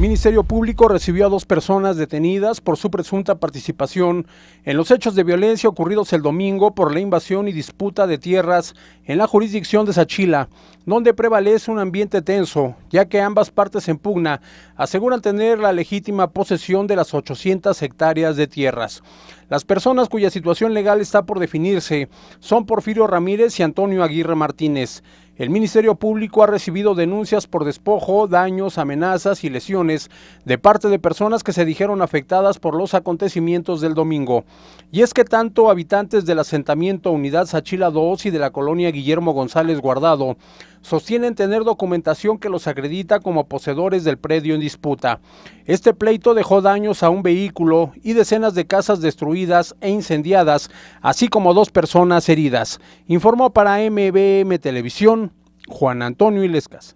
Ministerio Público recibió a dos personas detenidas por su presunta participación en los hechos de violencia ocurridos el domingo por la invasión y disputa de tierras en la jurisdicción de Sachila, donde prevalece un ambiente tenso, ya que ambas partes en pugna aseguran tener la legítima posesión de las 800 hectáreas de tierras. Las personas cuya situación legal está por definirse son Porfirio Ramírez y Antonio Aguirre Martínez el Ministerio Público ha recibido denuncias por despojo, daños, amenazas y lesiones de parte de personas que se dijeron afectadas por los acontecimientos del domingo. Y es que tanto habitantes del asentamiento Unidad Sachila 2 y de la colonia Guillermo González Guardado sostienen tener documentación que los acredita como poseedores del predio en disputa. Este pleito dejó daños a un vehículo y decenas de casas destruidas e incendiadas, así como dos personas heridas. Informó para MBM Televisión Juan Antonio Ilescas.